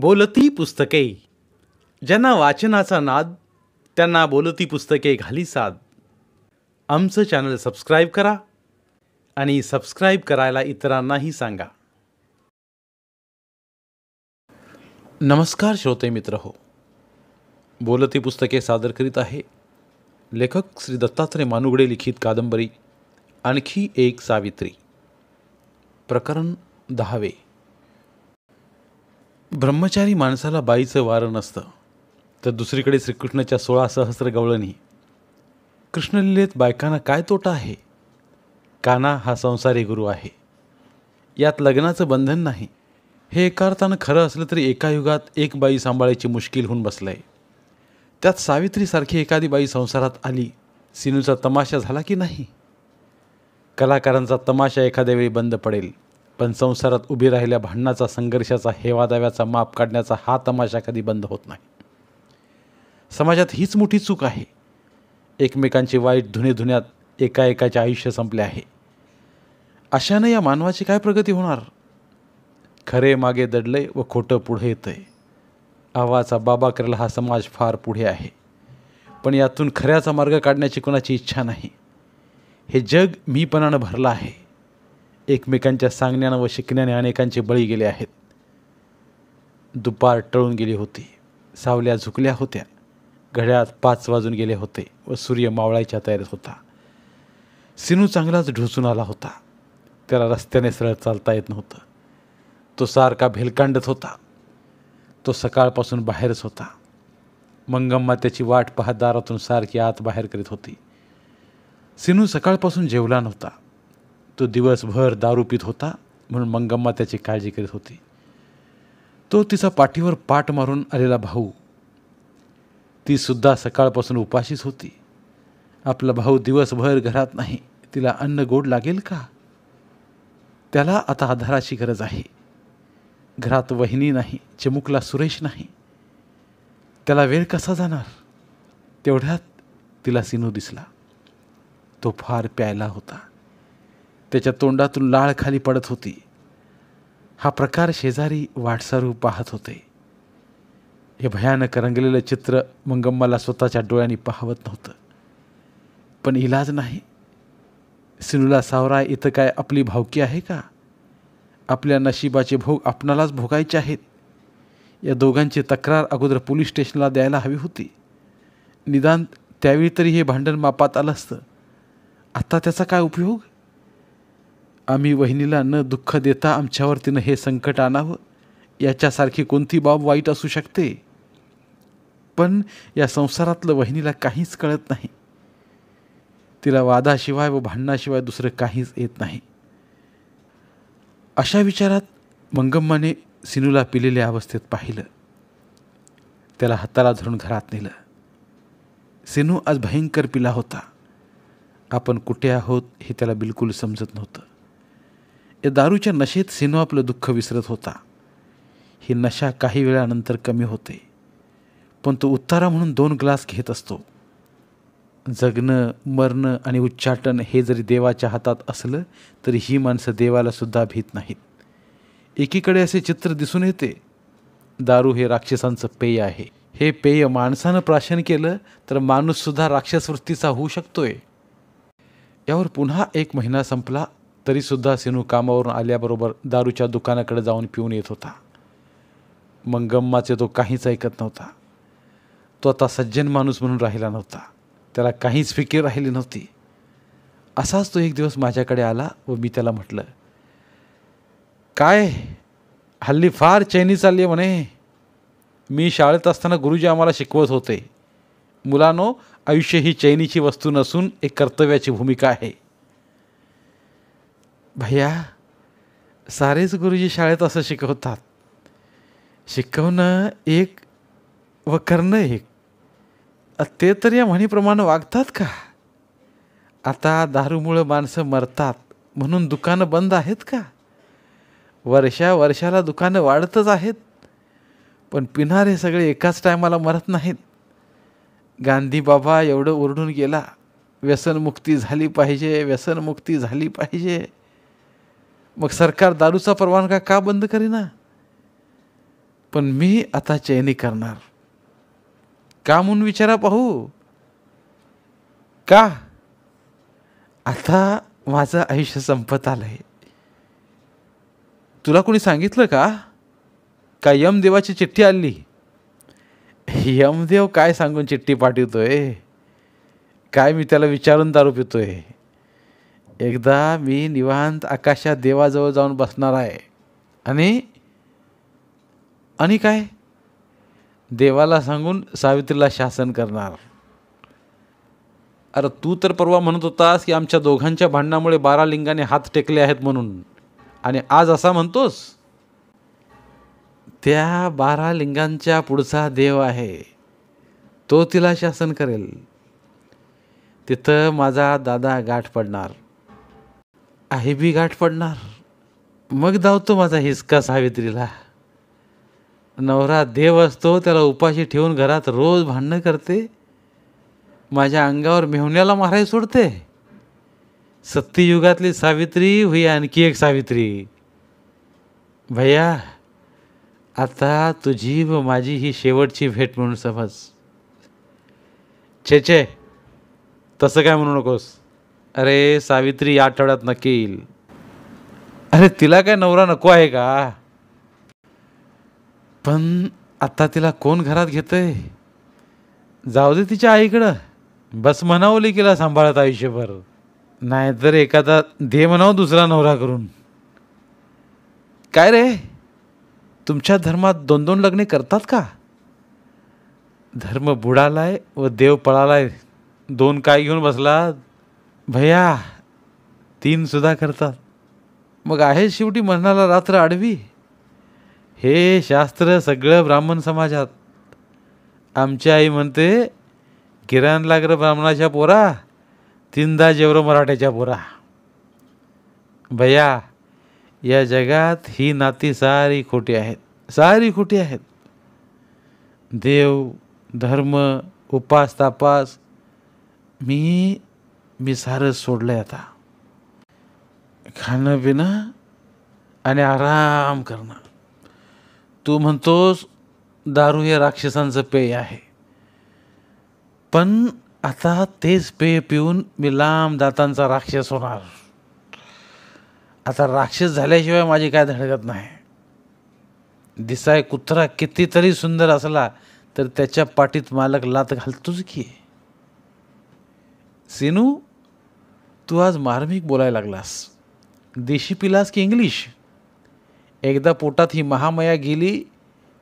बोलती पुस्तके ज्यांना वाचनाचा नाद त्यांना बोलती पुस्तके घाली साद आमचं चॅनल सबस्क्राईब करा आणि सबस्क्राईब करायला इतरांनाही सांगा नमस्कार श्रोते मित्र हो बोलती पुस्तके सादर करीत आहे लेखक श्री दत्तात्रय मानुगडे लिखित कादंबरी आणखी एक सावित्री प्रकरण दहावे ब्रह्मचारी माणसाला बाईचं वारं नसतं तर दुसरीकडे श्रीकृष्णाच्या सोळा सहस्र गवळणी कृष्णलीलेत बायकांना काय तोटा आहे काना हा संसारी गुरु आहे यात लग्नाचं बंधन नाही हे एका अर्थानं खरं असलं तरी एका युगात एक बाई सांभाळायची मुश्किल होऊन बसलं आहे त्यात सावित्रीसारखी एखादी बाई संसारात आली सिनूचा तमाशा झाला की नाही कलाकारांचा तमाशा एखाद्या वेळी बंद पडेल पण संसारात उभी राहिल्या भांडणाचा संघर्षाचा हेवादाव्याचा माप काढण्याचा हा तमाशा कधी बंद होत नाही समाजात हीच मोठी चूक आहे एकमेकांची वाईट धुने धुण्यात एकाएकाचे आयुष्य संपले आहे अशानं या मानवाची काय प्रगती होणार खरे मागे दडलंय व खोटं पुढे येतंय आवाचा बाबा करला हा समाज फार पुढे आहे पण यातून खऱ्याचा मार्ग काढण्याची कोणाची इच्छा नाही हे जग मीपणानं भरलं आहे एकमेकांच्या सांगण्यानं व शिकण्याने अनेकांचे बळी गेले आहेत दुपार टळून गेली होती सावल्या झुकल्या होत्या घड्यात पाच वाजून गेले होते व सूर्य मावळायच्या तयारीत होता सिनू चांगलाच ढोसून आला होता त्याला रस्त्याने सरळ चालता येत नव्हतं तो सारखा भेलकांडत होता तो सकाळपासून बाहेरच होता मंगम्मा त्याची वाट पाहत दारातून सारखी आत बाहेर करीत होती सिनू सकाळपासून जेवला नव्हता तो दिवसभर दारू पित होता म्हणून मंगम्मा त्याची काळजी करीत होती तो तिचा पाठीवर पाठ मारून आलेला भाऊ ती सुद्धा सकाळपासून उपाशीच होती आपला भाऊ दिवसभर घरात नाही तिला अन्न गोड लागेल का त्याला आता आधाराची गरज आहे घरात वहिनी नाही चिमुकला सुरेश नाही त्याला वेळ कसा जाणार तेवढ्यात तिला सिनू दिसला तो फार प्यायला होता त्याच्या तोंडातून लाळ खाली पडत होती हा प्रकार शेजारी वाटसारू पाहत होते हे भयानक रंगलेलं चित्र मंगम्माला स्वतःच्या डोळ्यांनी पाहवत नव्हतं पण इलाज नाही सिनूला सावराय इथं काय आपली भावकी आहे का आपल्या नशिबाचे भोग आपणालाच भोगायचे आहेत या दोघांची तक्रार अगोदर पोलीस स्टेशनला द्यायला हवी होती निदान त्यावेळी तरी हे भांडण मापात आलं असतं आत्ता त्याचा काय उपयोग आम्ही वहिनीला न दुःख देता आमच्यावर तिनं हे संकट आणावं याच्यासारखी कोणती बाब वाईट असू शकते पण या संसारातलं वहिनीला काहीच कळत नाही तिला वादाशिवाय व भांडणाशिवाय दुसरं काहीच येत नाही अशा विचारात मंगम्माने सिनूला पिलेल्या अवस्थेत पाहिलं त्याला हाताला धरून घरात नेलं सिनू आज भयंकर पिला होता आपण कुठे आहोत हे त्याला बिलकुल समजत नव्हतं या दारूच्या नशेत सिनो आपलं दुःख विसरत होता ही नशा काही वेळानंतर कमी होते पण तो उत्तारा म्हणून दोन ग्लास घेत असतो जगणं मरणं आणि उच्चाटन हे जरी देवाच्या हातात असलं तरी ही माणसं देवालासुद्धा भीत नाहीत एकीकडे असे चित्र दिसून येते दारू हे राक्षसांचं पेय आहे हे पेय माणसानं प्राशन केलं तर माणूससुद्धा राक्षसवृत्तीचा होऊ शकतोय यावर पुन्हा एक महिना संपला तरीसुद्धा सिनू कामावरून आल्याबरोबर दारूच्या दुकानाकडे जाऊन पिऊन येत होता मग गम्माचे तो काहीच ऐकत नव्हता तो आता सज्जन माणूस म्हणून राहिला नव्हता त्याला काहीच फिकीर राहिली नव्हती असाच तो एक दिवस माझ्याकडे आला व मी त्याला म्हटलं काय हल्ली फार चैनी चालली आहे म्हणे मी शाळेत असताना गुरुजी आम्हाला शिकवत होते मुलानो आयुष्य ही चैनीची वस्तू नसून एक कर्तव्याची भूमिका आहे भैया सारेच गुरुजी शाळेत असं शिकवतात शिकवणं एक व करणं एक ते तर या म्हणीप्रमाणे वागतात का आता दारूमुळं माणसं मरतात म्हणून दुकानं बंद आहेत का वर्षा वर्षाला दुकानं वाढतच आहेत पण पिणारे सगळे एकाच टायमाला मरत नाहीत गांधीबाबा एवढं ओरडून गेला व्यसनमुक्ती झाली पाहिजे व्यसनमुक्ती झाली पाहिजे मग सरकार दारूचा परवान का बंद करीना पण मी आता चैनी करणार का म्हणून विचारा पाहू का आता माझं आयुष्य संपत आलंय तुला कोणी सांगितलं का का यमदेवाची चिठ्ठी आली यमदेव काय सांगून चिठ्ठी पाठवतोय काय मी त्याला विचारून दारू पितोय एकदा मी निवांत आकाशात देवाजवळ जाऊन बसणार आहे आणि आणि काय देवाला सांगून सावित्रीला शासन करणार अरे तू तर परवा म्हणत होतास की आमच्या दोघांच्या भांडणामुळे बारा लिंगाने हात टेकले आहेत म्हणून आणि आज असा म्हणतोस त्या बारा लिंगांच्या पुढचा देव आहे तो तिला शासन करेल तिथं माझा दादा गाठ पडणार आहे बी गाठ पडणार मग धावतो माझा हिसका सावित्रीला नवरा देव असतो त्याला उपाशी ठेवून घरात रोज भांडणं करते माझ्या अंगावर मेहण्याला मारायला सोडते सत्ययुगातली सावित्री हुई आणखी एक सावित्री भैया आता तुझी व माझी ही शेवटची भेट म्हणून समज छे छे तसं काय म्हणू नकोस अरे सावित्री या आठवड्यात नक्की येईल अरे तिला काय नवरा नको आहे का पण आता तिला कोण घरात घेतंय जाऊ दे तिच्या आईकडं बस म्हणावली तिला सांभाळत आयुष्यभर नाहीतर एखादा दे म्हणाव दुसरा नवरा करून काय रे तुमच्या धर्मात दोन दोन लग्ने करतात का धर्म बुडालाय व देव पळालाय दोन काय घेऊन बसला भैया तीन सुद्धा करतात मग आहे शेवटी मरणाला रात्र आडवी हे शास्त्र सगळं ब्राह्मण समाजात आमची आई म्हणते किराण लागर ब्राह्मणाच्या पोरा तीनदा जेवर मराठ्याच्या पोरा भैया या जगात ही नाती सारी खोटी आहेत सारी खोटी आहेत देव धर्म उपास तापास मी मी सारस सोडलंय आता खाणं पिणं आणि आराम करणं तू म्हणतोस दारू हे राक्षसांचं पेय आहे पण आता तेच पेय पिऊन मी लांब दातांचा राक्षस होणार आता राक्षस झाल्याशिवाय माझी काय धडकत नाही दिसाय कुत्रा कितीतरी सुंदर असला तर त्याच्या पाठीत मालक लात घालतोच की सिनू तू आज मार्मिक बोलायला लागलास देशी पिलास की इंग्लिश एकदा पोटात ही महामाया गेली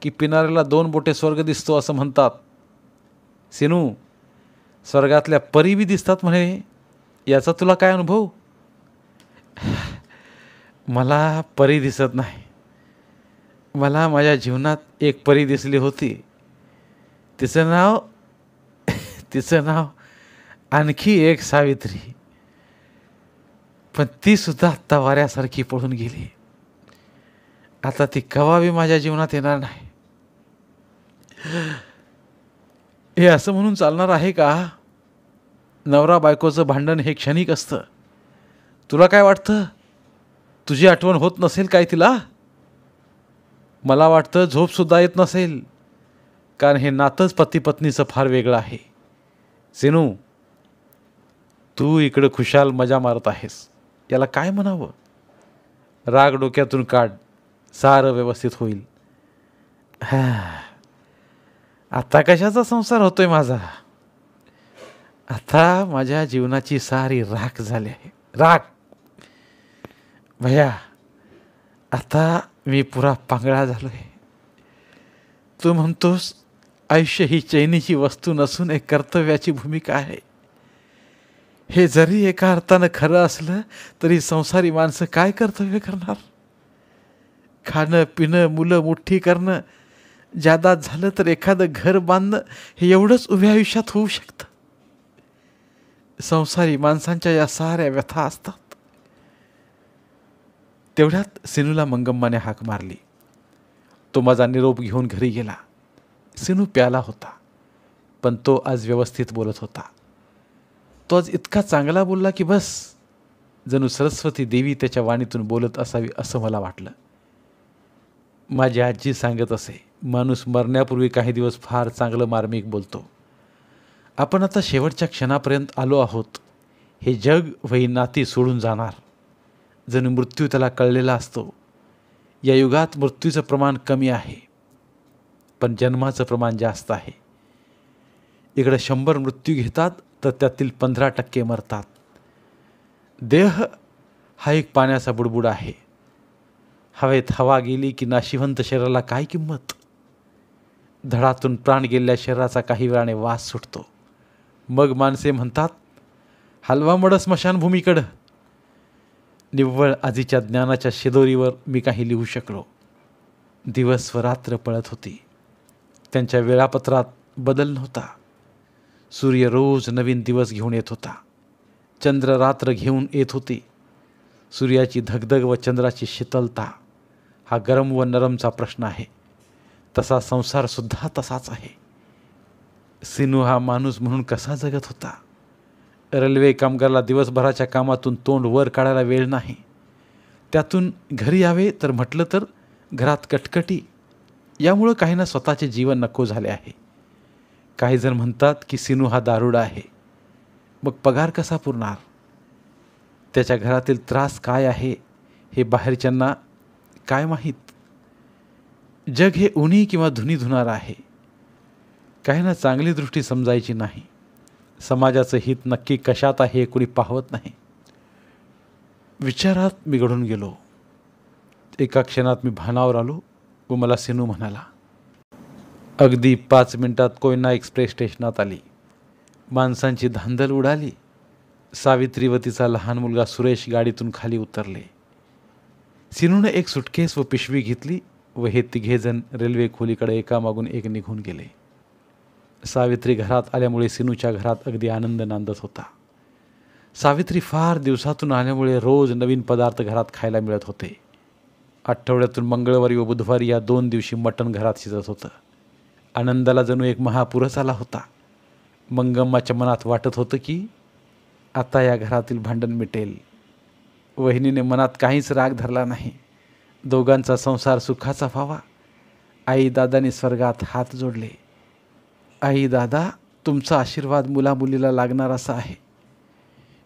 की पिणाऱ्याला दोन बोटे स्वर्ग दिसतो असं म्हणतात सिनू स्वर्गातल्या परी बी दिसतात म्हणे याचा तुला काय अनुभव मला परी दिसत नाही मला माझ्या जीवनात एक परी दिसली होती तिचं नाव तिचं नाव आणखी एक सावित्री पण ती सुद्धा आत्ता वाऱ्यासारखी पळून गेली आता ती कवाबी माझ्या जीवनात येणार नाही हे असं म्हणून चालणार आहे का नवरा बायकोचं भांडण हे क्षणिक असतं तुला काय वाटतं तुझी आठवण होत नसेल काय तिला मला वाटतं झोपसुद्धा येत नसेल कारण हे नातंच पती पत्नीचं फार वेगळं आहे सेनू तू इकडं खुशाल मजा मारत आहेस याला काय म्हणावं राग डोक्यातून काढ सारं व्यवस्थित होईल आता कशाचा संसार होतोय माझा आता माझ्या जीवनाची सारी राख झाली आहे राख भया आता मी पुरा पांगळा झालोय तू म्हणतोस आयुष्य ही चैनीची वस्तू नसून एक कर्तव्याची भूमिका आहे हे जरी एका अर्थानं खरं असलं तरी संसारी माणसं काय कर्तव्य करणार खाणं पिणं मुलं मोठी करणं जादा झालं तर एखादं घर बांधणं हे एवढंच उभ्या आयुष्यात होऊ शकतं संसारी माणसांच्या या साऱ्या व्यथा असतात तेवढ्यात सिनूला मंगम्माने हाक मारली तो माझा निरोप घेऊन घरी गेला सिनू प्याला होता पण तो आज व्यवस्थित बोलत होता तो आज इतका चांगला बोलला की बस जणू सरस्वती देवी त्याच्या वाणीतून बोलत असावी असं मला वाटलं माझी आजी सांगत असे माणूस मरण्यापूर्वी काही दिवस फार चांगलं मार्मिक बोलतो आपण आता शेवटच्या क्षणापर्यंत आलो आहोत हे जग वही नाती सोडून जाणार जणू मृत्यू त्याला कळलेला असतो या युगात मृत्यूचं प्रमाण कमी आहे पण जन्माचं प्रमाण जास्त आहे इकडं शंभर मृत्यू घेतात तर त्यातील पंधरा टक्के मरतात देह हा एक पाण्याचा बुडबुड आहे हवेत हवा गेली की नाशिवंत शरीराला काय किंमत धडातून प्राण गेलेल्या शरीराचा काही वेळाने वास सुटतो मग माणसे म्हणतात हलवा मड स्मशानभूमीकडं निव्वळ आधीच्या ज्ञानाच्या शिदोरीवर मी काही लिहू शकलो दिवस व रात्र पळत होती त्यांच्या वेळापत्रात बदल नव्हता सूर्य रोज नवीन दिवस घेऊन येत होता चंद्र रात्र घेऊन येत होती सूर्याची धगधग व चंद्राची शीतलता हा गरम व नरमचा प्रश्न आहे तसा संसारसुद्धा तसाच आहे सिनू हा माणूस म्हणून कसा जगत होता रेल्वे कामगारला दिवसभराच्या कामातून तोंड वर काढायला वेळ नाही त्यातून घरी यावे तर म्हटलं तर घरात कटकटी यामुळं काहींना स्वतःचे जीवन नको झाले आहे काही जण म्हणतात की सिनू हा दारुडा आहे मग पगार कसा पुरणार त्याच्या घरातील त्रास काय आहे हे बाहेरच्यांना काय माहीत जग हे उणी किंवा धुनी धुणार आहे ना चांगली दृष्टी समजायची नाही समाजाचं हित नक्की कशात आहे हे कुणी पाहवत नाही विचारात मी घडून गेलो एका क्षणात मी भानावर आलो व मला सिनू म्हणाला अगदी पाच मिनिटात कोयना एक्सप्रेस स्टेशनात आली माणसांची धांदल उडाली सावित्री व तिचा लहान मुलगा सुरेश गाडीतून खाली उतरले सिनूने एक सुटकेस व पिशवी घेतली व हे तिघेजण रेल्वे खोलीकडे एकामागून एक निघून गेले सावित्री घरात आल्यामुळे सिनूच्या घरात अगदी आनंद नांदत होता सावित्री फार दिवसातून आल्यामुळे रोज नवीन पदार्थ घरात खायला मिळत होते आठवड्यातून मंगळवारी व बुधवारी या दोन दिवशी मटण घरात शिजत होतं आनंदाला जणू एक महापुरस आला होता मंगम्माच्या मनात वाटत होतं की आता या घरातील भांडण मिटेल वहिनीने मनात काहीच राग धरला नाही दोघांचा संसार सुखाचा व्हावा आई दादाने स्वर्गात हात जोडले आई दादा तुमचा आशीर्वाद मुलामुलीला लागणार असा आहे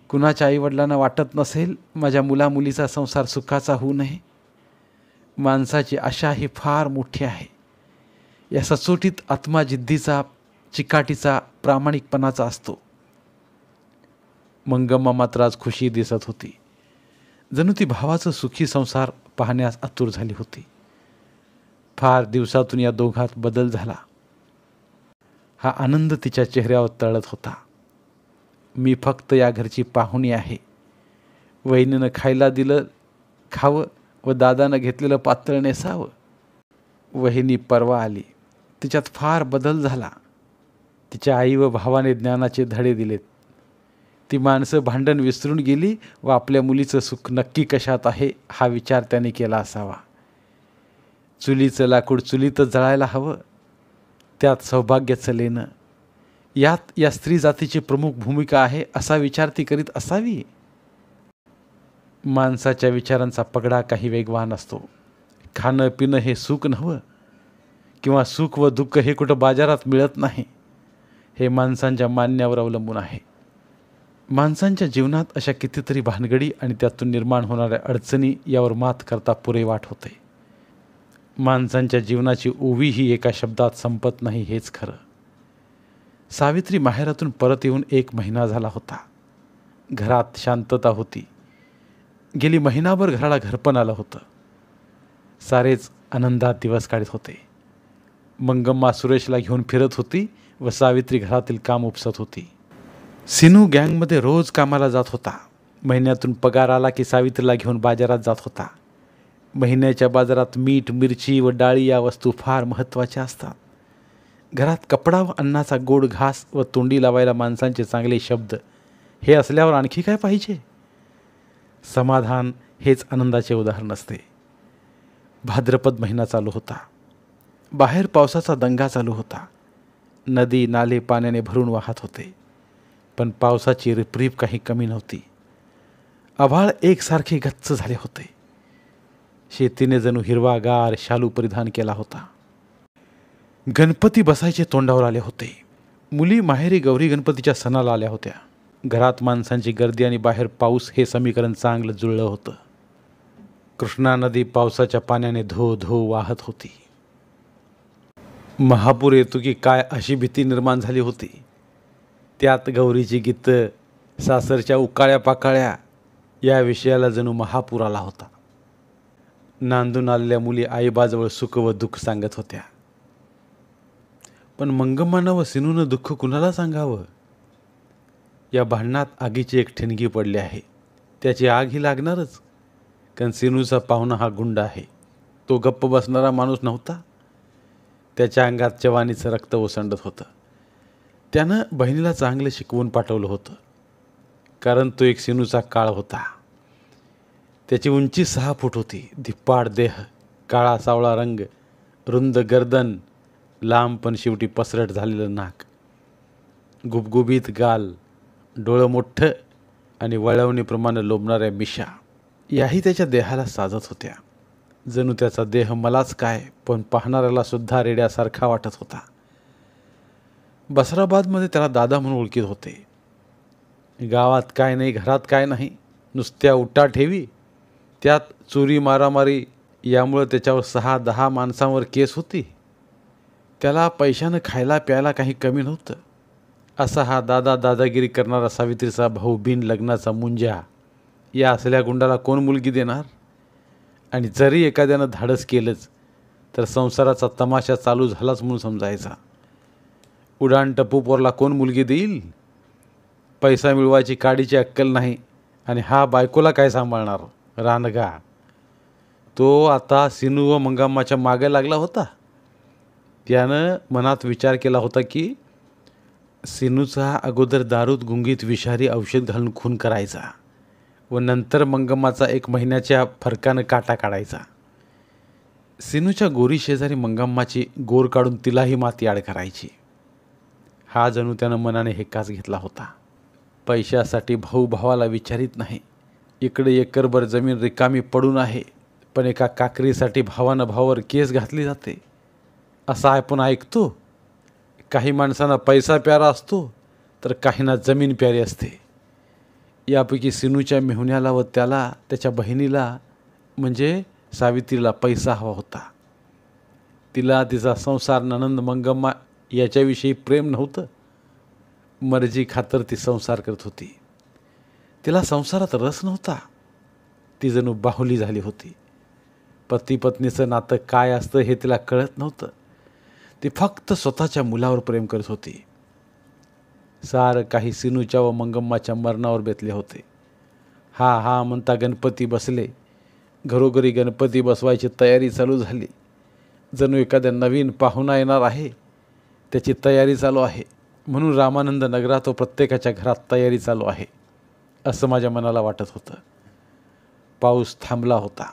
कुणाच्या आईवडिलांना वाटत नसेल माझ्या मुलामुलीचा संसार सुखाचा होऊ नये माणसाची आशा ही फार मोठी आहे या सचोटीत आत्मा जिद्दीचा चिकाटीचा प्रामाणिकपणाचा असतो मंगम्मा मात्र आज खुशी दिसत होती जणू ती भावाचं सुखी संसार पाहण्यास आतुर झाली होती फार दिवसातून या दोघात बदल झाला हा आनंद तिच्या चेहऱ्यावर तळत होता मी फक्त या घरची पाहुणी आहे वहिनीनं खायला दिलं खावं व दादानं घेतलेलं पात्र नेसावं वहिनी परवा आली तिच्यात फार बदल झाला तिच्या आई व भावाने ज्ञानाचे धडे दिलेत ती माणसं भांडण विसरून गेली व आपल्या मुलीचं सुख नक्की कशात आहे हा विचार त्याने केला असावा चुलीचं लाकूड चुलीतच जळायला हवं त्यात सौभाग्याचं लेणं यात या स्त्री जातीची प्रमुख भूमिका आहे असा विचार ती करीत असावी माणसाच्या विचारांचा पगडा काही वेगवान असतो खाणं पिणं हे सुख नव्हतं किंवा सुख व दुःख हे कुठं बाजारात मिळत नाही हे माणसांच्या मान्यावर अवलंबून आहे माणसांच्या जीवनात अशा कितीतरी भानगडी आणि त्यातून निर्माण होणाऱ्या अडचणी यावर मात करता पुरे वाट होते माणसांच्या जीवनाची ओवी ही एका शब्दात संपत नाही हेच खरं सावित्री माहेरातून परत येऊन एक महिना झाला होता घरात शांतता होती गेली महिनाभर घराला घरपण आलं होतं सारेच आनंदात दिवस काढत होते मंगम्मा सुरेशला घेऊन फिरत होती व सावित्री घरातील काम उपसत होती सिनू गँगमध्ये रोज कामाला जात होता महिन्यातून पगार आला की सावित्रीला घेऊन बाजारात जात होता महिन्याच्या बाजारात मीठ मिरची व डाळी या वस्तू फार महत्त्वाच्या असतात घरात कपडा व अन्नाचा गोड घास व तोंडी लावायला माणसांचे चांगले शब्द हे असल्यावर आणखी काय पाहिजे समाधान हेच आनंदाचे उदाहरण असते भाद्रपद महिना चालू होता बाहेर पावसाचा दंगा चालू होता नदी नाले पाण्याने भरून वाहत होते पण पावसाची रिपरीप काही कमी नव्हती आभाळ एकसारखे गच्च झाले होते शेतीने जणू हिरवागार शालू परिधान केला होता गणपती बसायचे तोंडावर आले होते मुली माहेरी गौरी गणपतीच्या सणाला आल्या होत्या घरात माणसांची गर्दी आणि बाहेर पाऊस हे समीकरण चांगलं जुळलं होतं कृष्णा नदी पावसाच्या पाण्याने धो धो वाहत होती महापूर येतो की काय अशी भीती निर्माण झाली होती त्यात गौरीची गीतं सासरच्या उकाळ्या पाकाळ्या या विषयाला जणू महापूर आला होता नांदून आलेल्या मुली आईबाजवळ सुख व दुःख सांगत होत्या पण मंगम्मानं व सिनूनं दुःख कुणाला सांगावं या भांडणात आगीची एक ठिणगी पडली आहे त्याची आग ही लागणारच कारण सिनूचा पाहुणा हा गुंड आहे तो गप्प बसणारा माणूस नव्हता त्याच्या अंगात जवानीचं रक्त ओसंडत होतं त्यानं बहिणीला चांगलं शिकवून पाठवलं होतं कारण तो एक सिनूचा काळ होता त्याची उंची सहा फूट होती धिप्पाड देह काळा सावळा रंग रुंद गर्दन लांब पण शेवटी पसरट झालेलं नाक गुबगुबीत गाल डोळं मोठं आणि वळवणीप्रमाणे लोंबणाऱ्या मिशा याही त्याच्या देहाला साजत होत्या जणू त्याचा देह मलाच काय पण पाहणाऱ्याला सुद्धा रेड्यासारखा वाटत होता बसराबादमध्ये त्याला दादा म्हणून ओळखीत होते गावात काय नाही घरात काय नाही नुसत्या उट्टा ठेवी त्यात चोरी मारामारी यामुळं त्याच्यावर सहा दहा माणसांवर केस होती त्याला पैशानं खायला प्यायला काही कमी नव्हतं असा हा दादा दादागिरी करणारा सावित्रीचा भाऊ बिन लग्नाचा मुंजा या असल्या गुंडाला कोण मुलगी देणार आणि जरी एखाद्यानं धाडस केलंच तर संसाराचा तमाशा चालू झालाच म्हणून समजायचा उडाण पोरला कोण मुलगी देईल पैसा मिळवायची काडीची अक्कल नाही आणि हा बायकोला काय सांभाळणार रानगा तो आता सिनू व मंगम्माच्या मागे लागला होता त्यानं मनात विचार केला होता की सिनूचा अगोदर दारूत गुंगीत विषारी औषध घालून खून करायचा व नंतर मंगम्माचा एक महिन्याच्या फरकानं काटा काढायचा सिनूच्या गोरी शेजारी मंगम्माची गोर काढून तिलाही माती आड करायची हा जणू त्यानं मनाने हेकाच घेतला होता पैशासाठी भाऊ भावाला विचारित नाही इकडे एकरभर जमीन रिकामी पडून आहे पण एका काकरीसाठी भावानं भावावर केस घातली जाते असा आपण ऐकतो काही माणसांना पैसा प्यारा असतो तर काहींना जमीन प्यारी असते यापैकी सिनूच्या मेहुण्याला व त्याला त्याच्या बहिणीला म्हणजे सावित्रीला पैसा हवा होता तिला तिचा संसार ननंद मंगम्मा याच्याविषयी प्रेम नव्हतं मर्जी खातर ती संसार करत होती तिला संसारात रस नव्हता ती जणू बाहुली झाली होती पती पत्नीचं नातं काय असतं हे तिला कळत नव्हतं ती फक्त स्वतःच्या मुलावर प्रेम करत होती सार काही सिनूच्या व मंगम्माच्या मरणावर बेतले होते हा हा म्हणता गणपती बसले घरोघरी गणपती बसवायची तयारी चालू झाली जणू एखाद्या नवीन पाहुणा येणार आहे त्याची तयारी चालू आहे म्हणून रामानंद नगरात व प्रत्येकाच्या घरात तयारी चालू आहे असं माझ्या मनाला वाटत होतं पाऊस थांबला होता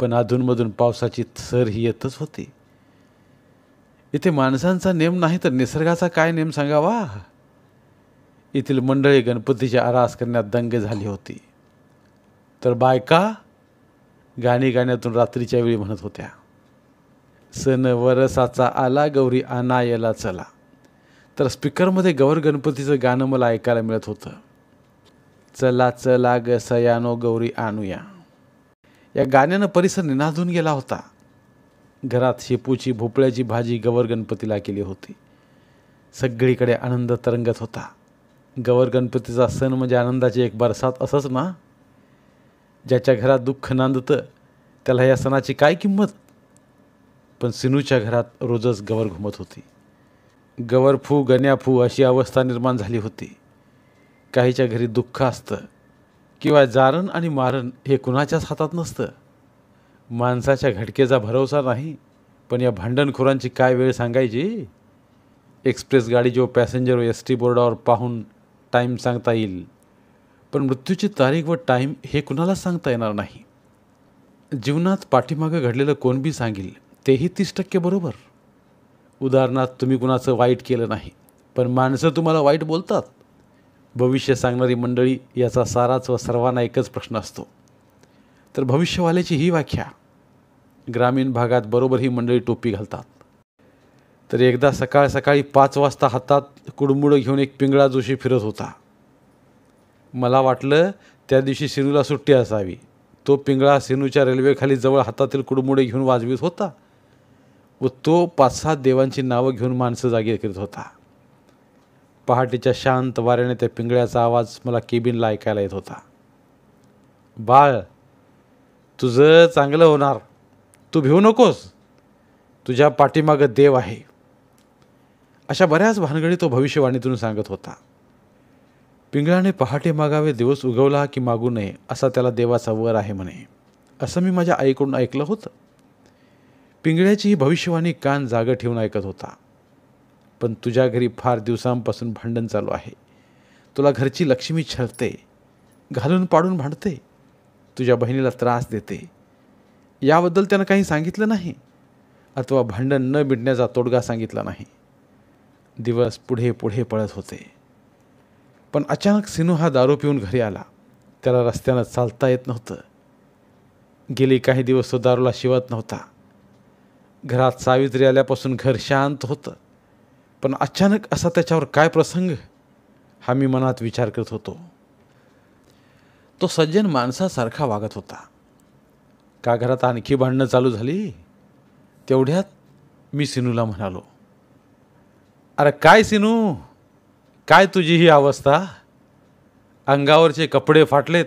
पण अधूनमधून पावसाची सर ही येतच होती इथे माणसांचा नेम नाही तर निसर्गाचा काय नेम सांगावा येथील मंडळी गणपतीची आरास करण्यात दंग झाली होती तर बायका गाणी गाण्यातून रात्रीच्या वेळी म्हणत होत्या सन वरसाचा आला गौरी आनायला चला तर स्पीकरमध्ये गौर गणपतीचं गाणं मला ऐकायला मिळत होतं चला चला ग सयानो गौरी आणूया या गाण्यानं परिसर निनादून गेला होता घरात शेपूची भोपळ्याची भाजी गवर गणपतीला केली होती सगळीकडे आनंद तरंगत होता गवर गणपतीचा सण म्हणजे आनंदाची एक बरसात असंच ना ज्याच्या घरात दुःख नांदतं त्याला या सणाची काय किंमत पण सिनूच्या घरात रोजच गवर घुमत होती गवर फू गण्या फू अशी अवस्था निर्माण झाली होती काहीच्या घरी दुःख असतं किंवा जारण आणि मारण हे कुणाच्याच हातात नसतं माणसाच्या घटकेचा भरोसा नाही पण या भांडणखोरांची काय वेळ सांगायची एक्सप्रेस गाडी जो पॅसेंजर एस टी बोर्डावर पाहून टाईम सांगता येईल पण मृत्यूची तारीख व टाईम हे कुणालाच सांगता येणार नाही जीवनात पाठीमागं घडलेलं कोणबी सांगेल तेही तीस टक्के बरोबर उदाहरणार्थ तुम्ही कुणाचं वाईट केलं नाही पण माणसं तुम्हाला वाईट बोलतात भविष्य सांगणारी मंडळी याचा साराच व सर्वांना एकच प्रश्न असतो तर भविष्यवाल्याची ही व्याख्या ग्रामीण भागात बरोबर ही मंडळी टोपी घालतात तर एकदा सकाळ सकाळी पाच वाजता हातात कुडमुडं घेऊन एक पिंगळा जोशी फिरत होता मला वाटलं त्या दिवशी सिनूला सुट्टी असावी तो पिंगळा सिनूच्या रेल्वेखाली जवळ हातातील कुडमुडे घेऊन वाजवीत होता व तो पाच सात देवांची नावं घेऊन माणसं जागी करीत होता पहाटेच्या शांत वाऱ्याने त्या पिंगळ्याचा आवाज मला केबिनला ऐकायला येत होता बाळ तुझं चांगलं होणार तू भिवू नकोस तुझ्या पाठीमागं देव आहे अशा बऱ्याच भानगडी तो भविष्यवाणीतून सांगत होता पिंगळाने पहाटे मागावे दिवस उगवला की मागू नये असा त्याला देवाचा वर आहे म्हणे असं मी माझ्या आईकडून ऐकलं होतं पिंगळ्याची ही भविष्यवाणी कान जागं ठेवून ऐकत होता पण तुझ्या घरी फार दिवसांपासून भांडण चालू आहे तुला घरची लक्ष्मी छळते घालून पाडून भांडते तुझ्या बहिणीला त्रास देते याबद्दल त्यानं काही सांगितलं नाही अथवा भांडण न मिटण्याचा तोडगा सांगितला नाही दिवस पुढे पुढे पळत होते पण अचानक सिनू हा दारू पिऊन घरी आला त्याला रस्त्यानं चालता येत नव्हतं गेली काही दिवस तो दारूला शिवत नव्हता घरात सावित्री आल्यापासून घर शांत होतं पण अचानक असा त्याच्यावर काय प्रसंग हा मी मनात विचार करत होतो तो सज्जन माणसासारखा वागत होता का घरात आणखी भांडणं चालू झाली तेवढ्यात मी सिनूला म्हणालो अरे काय सिनू काय तुझी ही अवस्था अंगावरचे कपडे फाटलेत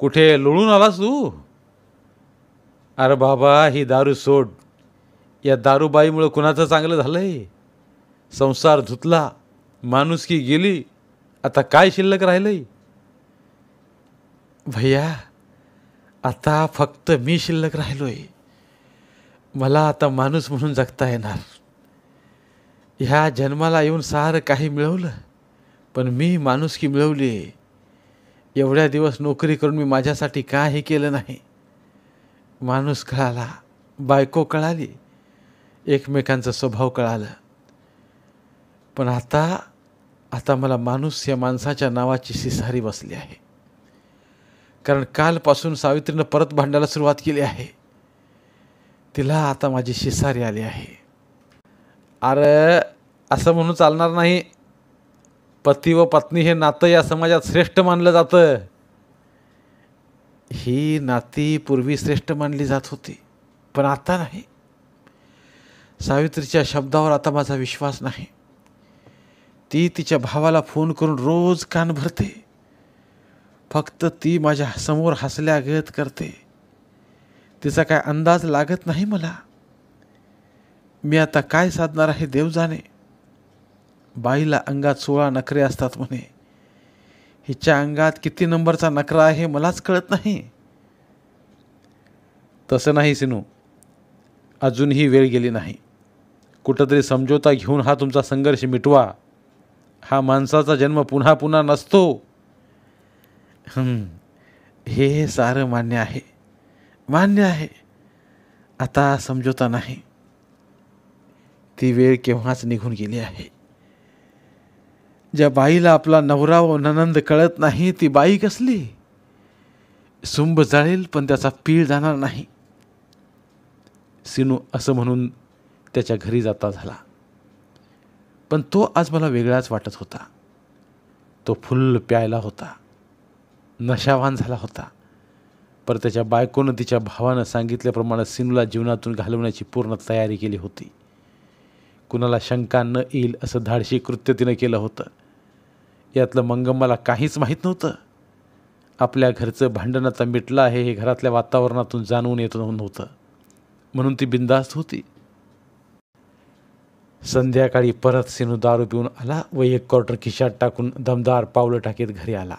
कुठे लोळून आलास तू अरे बाबा ही दारू सोड या दारूबाईमुळं कुणाचं चांगलं झालंय संसार धुतला माणुसकी गेली आता काय शिल्लक राहिलंय भैया आता फक्त मी शिल्लक राहिलो आहे मला आता माणूस म्हणून जगता येणार ह्या जन्माला येऊन सारं काही मिळवलं पण मी की मिळवली आहे एवढ्या दिवस नोकरी करून मी माझ्यासाठी का हे केलं नाही माणूस कळाला बायको कळाली एकमेकांचा स्वभाव कळालं पण आता आता मला माणूस या माणसाच्या नावाची शिसारी बसली आहे कारण कालपासून सावित्रीनं परत भांडायला सुरुवात केली आहे तिला आता माझी शिसारी आली आहे अरे असं म्हणून चालणार नाही पती व पत्नी हे नातं या समाजात श्रेष्ठ मानलं जातं ही नाती पूर्वी श्रेष्ठ मानली जात होती पण आता नाही सावित्रीच्या शब्दावर आता माझा विश्वास नाही ती तिच्या भावाला फोन करून रोज कान भरते फक्त ती माझ्या समोर हसल्यागत करते तिचा काय अंदाज लागत नाही मला मी आता काय साधणार आहे देव जाणे बाईला अंगात सोळा नखरे असतात म्हणे हिच्या अंगात किती नंबरचा नखरा आहे मलाच कळत नाही तसं नाही सिनू अजूनही वेळ गेली नाही कुठंतरी समझोता घेऊन हा तुमचा संघर्ष मिटवा हा माणसाचा जन्म पुन्हा पुन्हा नसतो हे हे सारं मान्य आहे मान्य आहे आता समजोता नाही ती वेळ केव्हाच निघून गेली आहे ज्या बाईला आपला नवरा व ननंद कळत नाही ती बाई कसली सुंब जाळेल पण त्याचा पीळ जाणार नाही सिनू असं म्हणून त्याच्या घरी जाता झाला पण तो आज मला वेगळाच वाटत होता तो फुल्ल प्यायला होता नशावान झाला होता पर त्याच्या बायकोनं तिच्या भावानं सांगितल्याप्रमाणे सिनूला जीवनातून घालवण्याची पूर्ण तयारी केली होती कुणाला शंका न येईल असं धाडशी कृत्य तिनं केलं होतं यातलं मंगम्माला काहीच माहीत नव्हतं आपल्या घरचं भांडण आता मिटलं आहे हे घरातल्या वातावरणातून जाणवून येत नव्हतं म्हणून ती बिंदास्त होती संध्याकाळी परत सिनू दारू पिऊन आला व एक क्वार्टर खिशात टाकून दमदार पावलं टाकीत घरी आला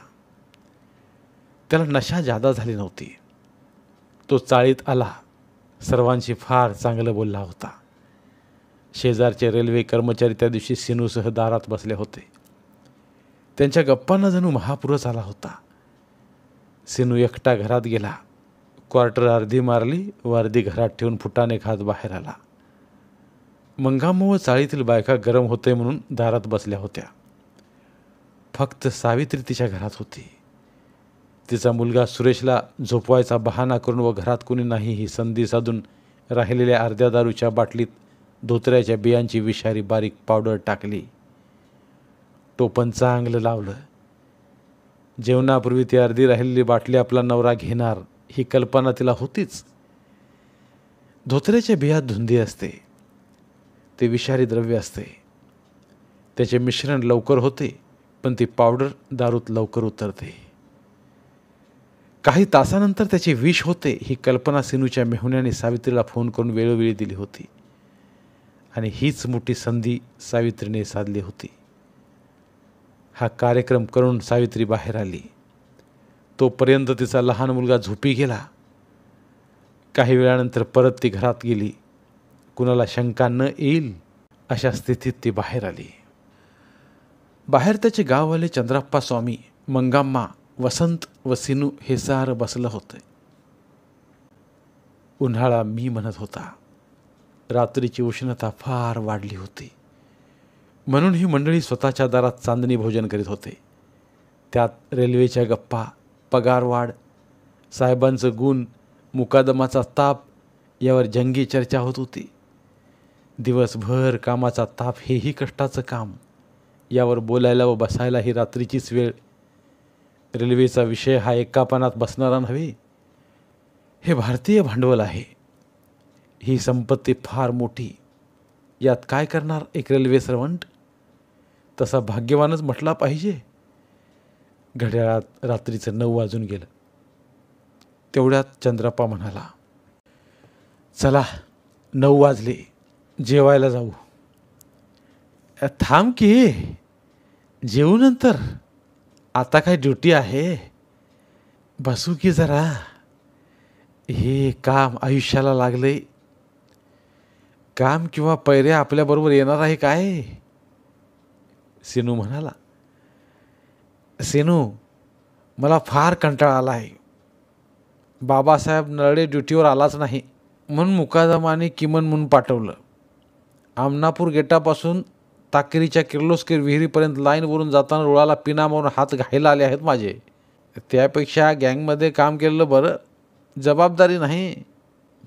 त्याला नशा जादा झाली नव्हती तो चाळीत आला सर्वांशी फार चांगलं बोलला होता शेजारचे रेल्वे कर्मचारी त्या दिवशी सिनूसह दारात बसले होते त्यांच्या गप्पांना जणू महापुरुष आला होता सिनू एकटा घरात गेला क्वार्टर अर्धी मारली व अर्धी घरात ठेवून फुटाने खात बाहेर आला व चाळीतील बायका गरम होते म्हणून दारात बसल्या होत्या फक्त सावित्री तिच्या घरात होती तिचा मुलगा सुरेशला झोपवायचा बहाणा करून व घरात कोणी नाही ही संधी साधून राहिलेल्या अर्ध्या दारूच्या बाटलीत धोत्र्याच्या बियांची विषारी बारीक पावडर टाकली टोपण चांगलं लावलं जेवणापूर्वी ती अर्धी राहिलेली बाटली आपला नवरा घेणार ही कल्पना तिला होतीच धोत्र्याच्या बियात धुंदी असते ते विषारी द्रव्य असते त्याचे मिश्रण लवकर होते पण ती पावडर दारूत लवकर उतरते काही तासानंतर त्याचे विष होते ही कल्पना सिनूच्या मेहुण्याने सावित्रीला फोन करून वेळोवेळी दिली होती आणि हीच मोठी संधी सावित्रीने साधली होती हा कार्यक्रम करून सावित्री बाहेर आली तोपर्यंत तिचा लहान मुलगा झोपी गेला काही वेळानंतर परत ती घरात गेली कुणाला शंका न येईल अशा स्थितीत ती बाहेर आली बाहेर त्याचे गाववाले चंद्राप्पा स्वामी मंगाम्मा वसंत व सिनू हे सार बसलं होतं उन्हाळा मी म्हणत होता रात्रीची उष्णता फार वाढली होती म्हणून ही मंडळी स्वतःच्या दारात चांदणी भोजन करीत होते त्यात रेल्वेच्या गप्पा पगारवाढ साहेबांचं गुण मुकादमाचा ताप यावर जंगी चर्चा होत होती दिवसभर कामाचा ताप हेही कष्टाचं काम यावर बोलायला व बसायला ही रात्रीचीच वेळ रेल्वेचा विषय हा एकापणात बसणारा नव्हे हे भारतीय भांडवल आहे ही संपत्ती फार मोठी यात काय करणार एक रेल्वे सर्वंट तसा भाग्यवानच म्हटला पाहिजे घड्याळात रात्रीचं नऊ वाजून गेलं तेवढ्यात चंद्रप्पा म्हणाला चला नऊ वाजले जेवायला जाऊ थांब की जेवू नंतर आता काय ड्युटी आहे बसू की जरा हे काम आयुष्याला लागले काम किंवा पैरे आपल्याबरोबर येणार आहे काय सेनू म्हणाला सेनू मला फार कंटाळा आला आहे बाबासाहेब नरडे ड्युटीवर आलाच नाही म्हणून मुकादमाने किमन म्हणून पाठवलं आमनापूर गेटापासून ताकेरीच्या किर्लोस्कर विहिरीपर्यंत लाईनवरून जाताना रुळाला पिना मारून हात घायला आले आहेत माझे त्यापेक्षा गँगमध्ये काम केलेलं बरं जबाबदारी नाही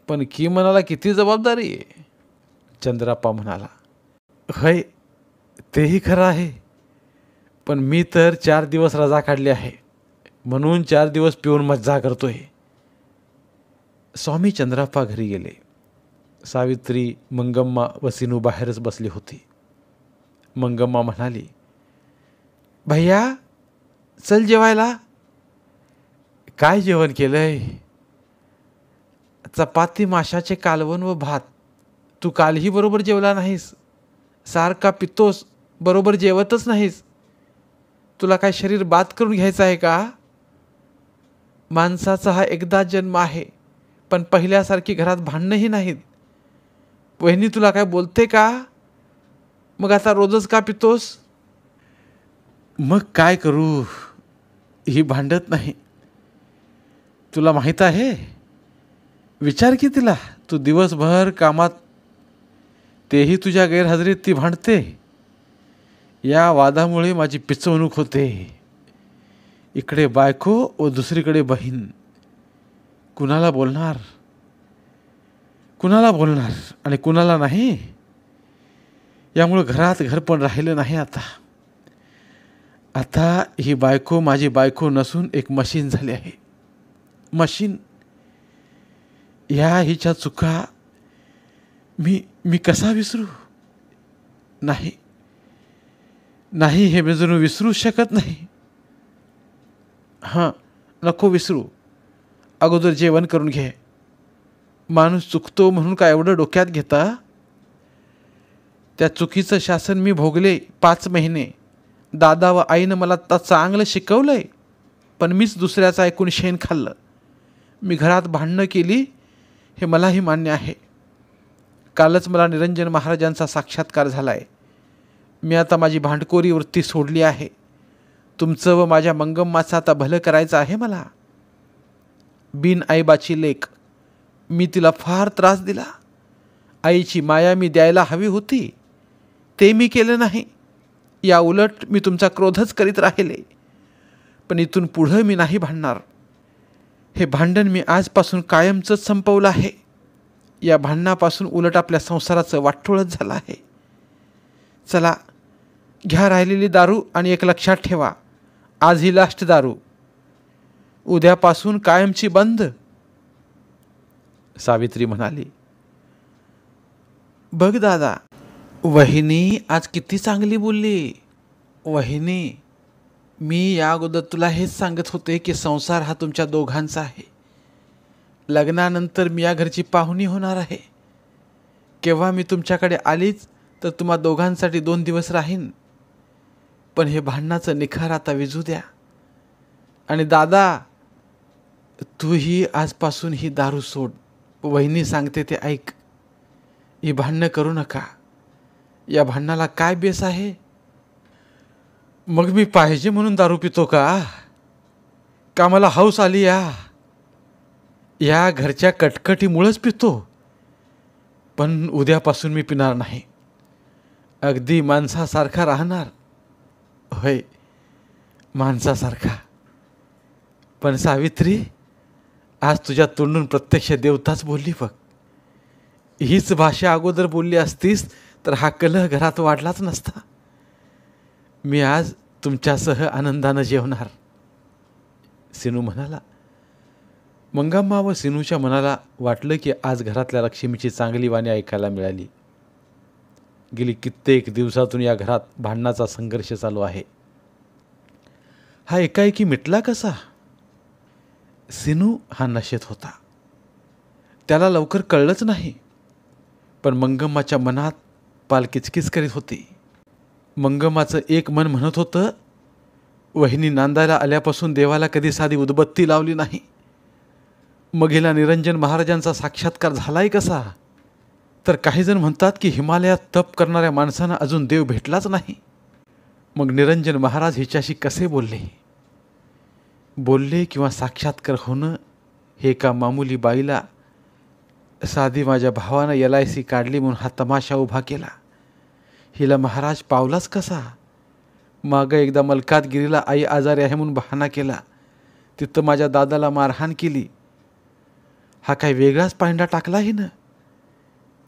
पण की म्हणाला किती जबाबदारी आहे चंद्राप्पा म्हणाला हय तेही खरं आहे पण मी तर चार दिवस रजा काढली आहे म्हणून चार दिवस पिऊन मज्जा करतोय स्वामी चंद्राप्पा घरी गेले सावित्री मंगम्मा वसिनू बाहेरच बसली होती मंगम्मा म्हणाली भैया चल जेवायला काय जेवण केलंय चपाती माशाचे कालवण व भात तू कालही बरोबर जेवला नाहीस सारखा पितोस बरोबर जेवतच नाहीस तुला काय शरीर बाद करून घ्यायचं आहे का माणसाचा हा एकदा जन्म आहे पण पहिल्यासारखी घरात भांडणंही नाहीत वहिनी तुला काय बोलते का मग आता रोजच का पितोस मग काय करू ही भांडत नाही तुला माहीत आहे विचार की तिला तू दिवसभर कामात तेही तुझ्या गैरहजेरीत ती भांडते या वादामुळे माझी पिचवणूक होते इकडे बायको व दुसरीकडे बहीण कुणाला बोलणार कुणाला बोलणार आणि कुणाला नाही यामुळं घरात घर पण राहिलं नाही आता आता ही बायको माझी बायको नसून एक मशीन झाली आहे मशीन या हिच्या चुका मी मी कसा विसरू नाही नाही हे मी जणू विसरू शकत नाही हां नको विसरू अगोदर जेवण करून घे माणूस चुकतो म्हणून काय एवढं डोक्यात घेता त्या चुकीचं शासन मी भोगले पाच महिने दादा व आईनं मला आता चांगलं शिकवलं आहे पण मीच दुसऱ्याचं ऐकून शेण खाल्लं मी घरात भांडणं केली हे मलाही मान्य आहे कालच मला निरंजन महाराजांचा साक्षात्कार झाला आहे मी आता माझी भांडकोरी वृत्ती सोडली आहे तुमचं व माझ्या मंगम्माचं आता भलं करायचं आहे मला बिन आईबाची लेख मी तिला फार त्रास दिला आईची माया मी द्यायला हवी होती ते मी केलं नाही या उलट मी तुमचा क्रोधच करीत राहिले पण इथून पुढं मी नाही भांडणार हे भांडण मी आजपासून कायमचंच संपवलं आहे या भांडणापासून उलट आपल्या संसाराचं वाटोळच झालं आहे चला घ्या राहिलेली दारू आणि एक लक्षात ठेवा आज ही लास्ट दारू उद्यापासून कायमची बंद सावित्री म्हणाली बघ दादा वहिनी आज किती चांगली बोलली वहिनी मी या अगोदर तुला हेच सांगत होते की संसार हा तुमच्या दोघांचा आहे लग्नानंतर मी या घरची पाहुणी होणार आहे केव्हा मी तुमच्याकडे आलीच तर तुम्हा दोघांसाठी दोन दिवस राहीन पण हे भांडणाचं निखार आता विजू द्या आणि दादा तूही आजपासून ही दारू सोड वहिनी सांगते ते ऐक ही भांडणं करू नका या भांडणाला काय बेस आहे मग मी पाहिजे म्हणून दारू पितो का का मला हौस आली या या घरच्या कटकटीमुळंच पितो पण उद्यापासून मी पिणार नाही अगदी माणसासारखा राहणार होय माणसासारखा पण सावित्री आज तुझ्या तोंडून प्रत्यक्ष देवताच बोलली बघ हीच भाषा अगोदर बोलली असतीस तर हा कलह घरात वाढलाच नसता मी आज तुमच्यासह आनंदानं जेवणार सिनू म्हणाला मंगाम्मा व सिनूच्या मनाला वाटलं की आज घरातल्या लक्ष्मीची चांगली वाणी ऐकायला मिळाली गेली कित्येक दिवसातून या घरात भांडणाचा संघर्ष चालू आहे हा एकाएकी मिटला कसा सिनू हा नशेत होता त्याला लवकर कळलंच नाही पण मंगम्माच्या मनात पाल किचकिच करीत होती मंगमाचं एक मन म्हणत होतं वहिनी नांदायला आल्यापासून देवाला कधी साधी उदबत्ती लावली नाही मग हिला निरंजन महाराजांचा साक्षात्कार झालाय कसा तर काहीजण म्हणतात की हिमालयात तप करणाऱ्या माणसांना अजून देव भेटलाच नाही मग निरंजन महाराज हिच्याशी कसे बोलले बोलले किंवा साक्षात्कार होणं हे एका मामुली बाईला साधी माझ्या भावानं एल आय सी काढली म्हणून हा तमाशा उभा केला हिला महाराज पावलाच कसा मागं एकदा मलकातगिरीला आई आजारी आहे म्हणून बहाणा केला तिथं माझ्या दादाला मारहाण केली हा काही वेगळाच पांडा टाकला ना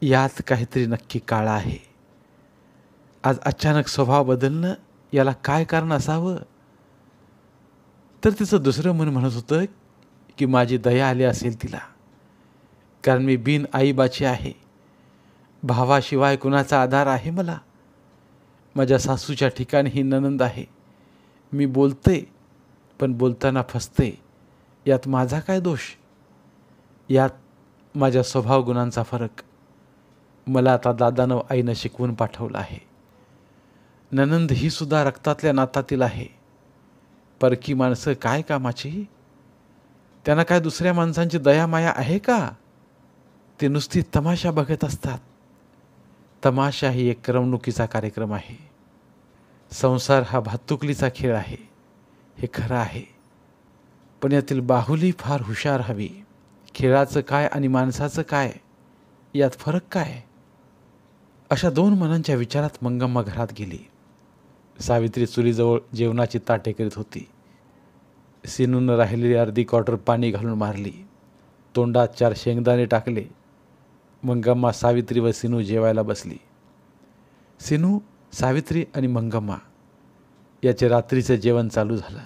यात काहीतरी नक्की काळा आहे आज अचानक स्वभाव बदलणं याला काय कारण असावं तर तिचं दुसरं मन म्हणत होतं की माझी दया आली असेल तिला कारण मी बिन आईबाची आहे भावाशिवाय कुणाचा आधार आहे मला माझ्या सासूच्या ठिकाणी ही ननंद आहे मी बोलते पण बोलताना फसते यात माझा काय दोष यात माझ्या स्वभाव गुणांचा फरक मला आता दादानं आईनं शिकवून पाठवलं आहे ननंद ही सुद्धा रक्तातल्या नातातील आहे परकी माणसं काय कामाची त्यांना काय दुसऱ्या माणसांची दयामाया आहे का ते नुसती तमाशा बघत असतात तमाशा ही एक करमणुकीचा कार्यक्रम आहे संसार हा भातुकलीचा खेळ आहे हे खरं आहे पण यातील बाहुली फार हुशार हवी खेळाचं काय आणि माणसाचं काय यात फरक काय अशा दोन मनांच्या विचारात मंगम्मा घरात गेली सावित्री चुलीजवळ जेवणाची ताटे करीत होती सिनून राहिलेली अर्धी क्वार्टर पाणी घालून मारली तोंडात चार शेंगदाणे टाकले मंगम्मा सावित्री व सिनू जेवायला बसली सिनू सावित्री आणि मंगम्मा याचे रात्रीचं जेवण चालू झालं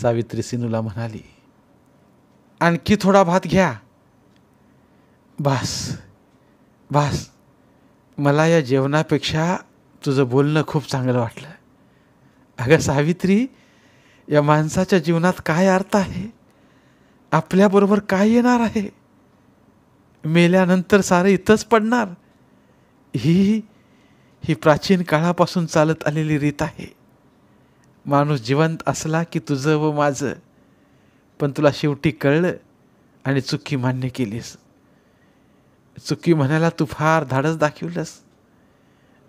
सावित्री सिनूला म्हणाली आणखी थोडा भात घ्या बास बास मला या जेवणापेक्षा तुझं बोलणं खूप चांगलं वाटलं अगं सावित्री या माणसाच्या जीवनात काय अर्थ आहे आपल्याबरोबर काय येणार आहे मेल्यानंतर सारे इथंच पडणार ही ही प्राचीन काळापासून चालत आलेली रीत आहे माणूस जिवंत असला की तुझं व माझं पण तुला शेवटी कळलं आणि चुकी मान्य केलीस चुकी म्हणायला तू फार धाडस दाखवलंस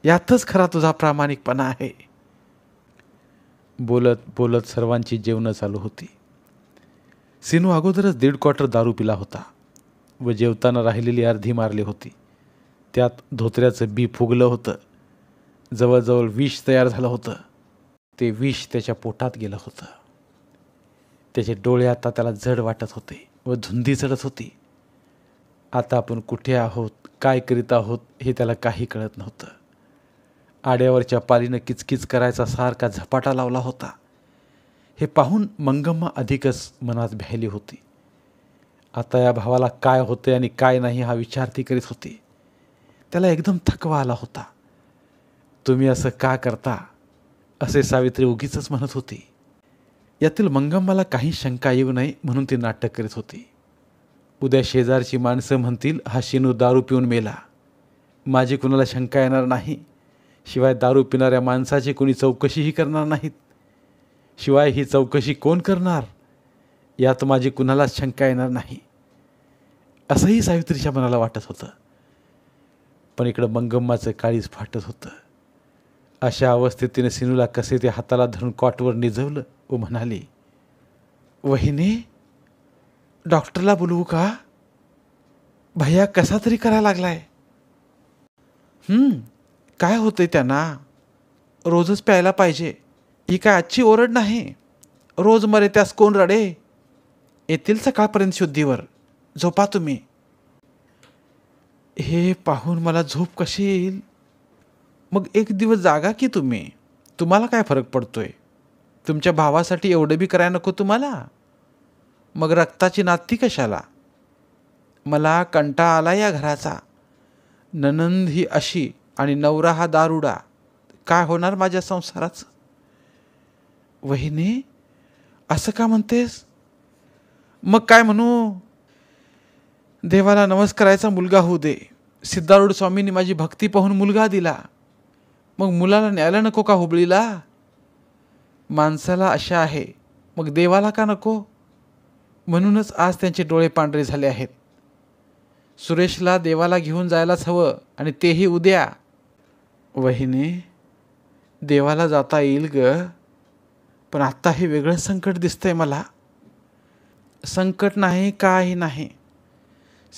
यातच खरा तुझा प्रामाणिकपणा आहे बोलत बोलत सर्वांची जेवणं चालू होती सिनू अगोदरच दीड क्वार्टर दारू पिला होता व जेवताना राहिलेली अर्धी मारली होती त्यात धोत्र्याचं बी फुगलं होतं जवळजवळ विष तयार झालं होतं ते विष त्याच्या पोटात गेलं होतं त्याचे डोळे आता त्याला जड वाटत होते व धुंदी चढत होती आता आपण कुठे आहोत काय करीत आहोत हे त्याला काही कळत नव्हतं आड्यावरच्या पालीनं किचकिच करायचा सारखा झपाटा लावला होता हे पाहून मंगम्मा अधिकच मनात भ्यायली होती आता या भावाला काय होते आणि काय नाही हा विचार ती करीत होती त्याला एकदम थकवा आला होता तुम्ही असं का करता असे सावित्री उगीच म्हणत होती यातील मंगम्माला काही शंका येऊ नये म्हणून ती नाटक करीत होती उद्या शेजारची माणसं म्हणतील हा शिनू दारू पिऊन मेला माझी कुणाला शंका येणार नाही शिवाय दारू पिणाऱ्या माणसाची कोणी चौकशीही करणार नाहीत शिवाय ही चौकशी कोण करणार यात माझी कुणालाच शंका येणार नाही असंही सावित्रीच्या मनाला वाटत होतं पण इकडं मंगम्माचं काळीच फाटत होतं अशा अवस्थेत तिने सिनूला कसे ते हाताला धरून कॉटवर निजवलं व म्हणाली वहिने डॉक्टरला बोलवू का भैया कसा तरी करायला लागलाय काय होतंय त्यांना रोजच प्यायला पाहिजे ही काय आजची ओरड नाही रोज मरे त्यास कोण रडे येथील सकाळपर्यंत शुद्धीवर झोपा तुम्ही हे पाहून मला झोप कशी येईल मग एक दिवस जागा की तुम्ही तुम्हाला काय फरक पडतोय तुमच्या भावासाठी एवढं बी करायला नको तुम्हाला मग रक्ताची नाती कशाला मला कंटा आला या घराचा ननंद ही अशी आणि नवरा हा दारुडा काय होणार माझ्या संसाराचं वहिनी असं का म्हणतेस मग काय म्हणू देवाला नमस्कारायचा मुलगा होऊ दे सिद्धारूढ स्वामींनी माझी भक्ती पाहून मुलगा दिला मग मुलाला न्यायला नको का हुबळीला माणसाला अशा आहे मग देवाला का नको म्हणूनच आज त्यांचे डोळे पांढरे झाले आहेत सुरेशला देवाला घेऊन जायलाच हवं आणि तेही उद्या वहिने देवाला जाता येईल ग पण आत्ता हे वेगळं संकट दिसतंय मला संकट नाही काही नाही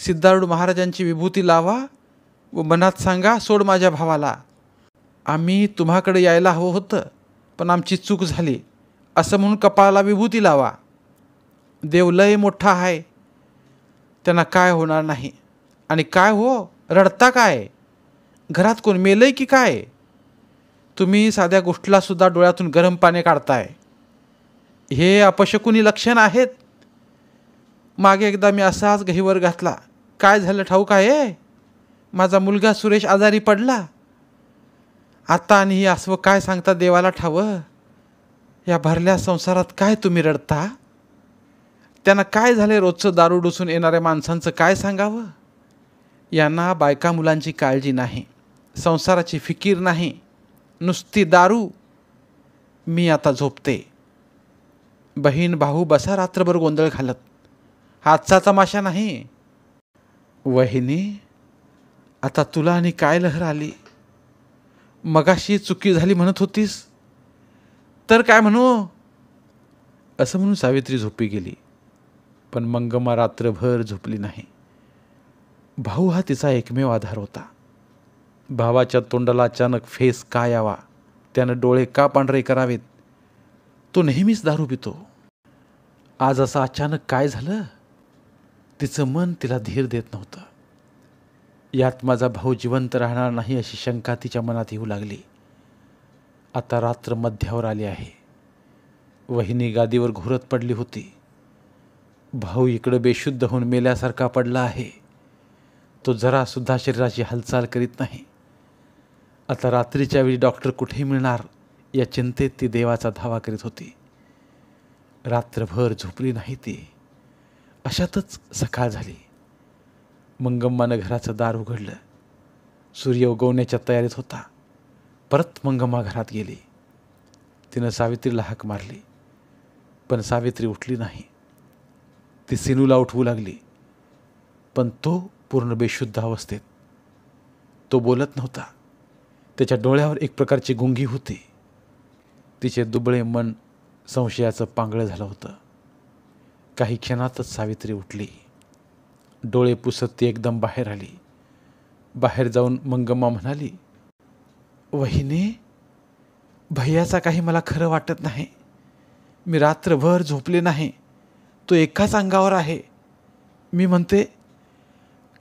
सिद्धारूढ महाराजांची विभूती लावा व मनात सांगा सोड माझ्या भावाला आम्ही तुम्हाकडे यायला हवं होतं पण आमची चूक झाली असं म्हणून कपाळाला विभूती लावा देवलय मोठा आहे त्यांना काय होणार नाही आणि काय हो रडता काय घरात कोण मेलंय की काय तुम्ही साध्या गोष्टीलासुद्धा डोळ्यातून गरम पाणी काढताय हे अपशकुनी लक्षण आहेत मागे एकदा मी असाच घहीवर घातला काय झालं ठाऊक आहे माझा मुलगा सुरेश आजारी पडला आता आणि ही अस्व काय सांगता देवाला ठावं या भरल्या संसारात काय तुम्ही रडता त्यांना काय झाले रोजचं दारू डुसून येणाऱ्या माणसांचं काय सांगावं यांना बायका मुलांची काळजी नाही संसाराची फिकीर नाही नुसती दारू मी आता झोपते बहीण भाऊ बसा रात्रभर गोंधळ घालत आजचा तमाशा नाही वहिनी आता तुला आणि काय लहर आली मगाशी चुकी झाली म्हणत होतीस तर काय म्हणू असं म्हणून सावित्री झोपी गेली पण मंगमा रात्रभर झोपली नाही भाऊ हा तिचा एकमेव आधार होता भावाच्या तोंडाला अचानक फेस का यावा त्यानं डोळे का पांढरे करावेत तो नेहमीच दारू पितो आज असं अचानक काय झालं तिचं मन तिला धीर देत नव्हतं यात माझा भाऊ जिवंत राहणार नाही अशी शंका तिच्या मनात येऊ लागली आता रात्र मध्यावर आली आहे वहिनी गादीवर घुरत पडली होती भाऊ इकडं बेशुद्ध होऊन मेल्यासारखा पडला आहे तो जरासुद्धा शरीराची हालचाल करीत नाही आता रात्रीच्या वेळी डॉक्टर कुठे मिळणार या चिंतेत ती देवाचा धावा करीत होती रात्रभर झोपली नाही ती अशातच सकाळ झाली मंगम्मानं घराचं दार उघडलं सूर्य उगवण्याच्या तयारीत होता परत मंगम्मा घरात गेली तिनं सावित्रीला हाक मारली पण सावित्री उठली नाही ती सिनूला उठवू लागली पण तो पूर्ण बेशुद्ध अवस्थेत तो बोलत नव्हता त्याच्या डोळ्यावर एक प्रकारची गुंगी होती तिचे दुबळे मन संशयाचं पांगळं झालं होतं काही क्षणातच सावित्री उठली डोळे पुसत ती एकदम बाहेर आली बाहेर जाऊन मंगम्मा म्हणाली वहिने भैयाचा काही मला खरं वाटत नाही मी रात्रभर झोपले नाही तो एकाच अंगावर आहे मी म्हणते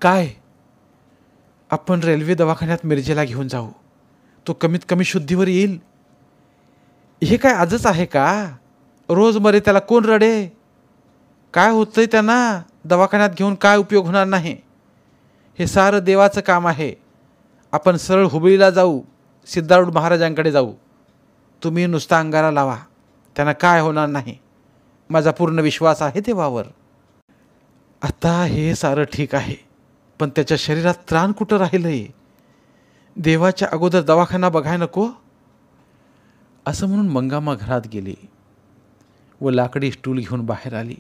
काय आपण रेल्वे दवाखान्यात मिरजेला घेऊन जाऊ तो कमीत कमी शुद्धीवर येईल हे काय आजच आहे का रोज मरे त्याला कोण रडे काय आहे त्यांना दवाखान्यात घेऊन काय उपयोग होणार नाही हे सारं देवाचं काम आहे आपण सरळ हुबळीला जाऊ सिद्धारूढ महाराजांकडे जाऊ तुम्ही नुसता अंगारा लावा त्यांना काय होणार नाही माझा पूर्ण विश्वास आहे देवावर आता हे सारं ठीक आहे पण त्याच्या शरीरात त्राण कुठं राहिलं आहे देवाच्या अगोदर दवाखाना बघाय नको असं म्हणून मंगामा घरात गेली व लाकडी स्टूल घेऊन बाहेर आली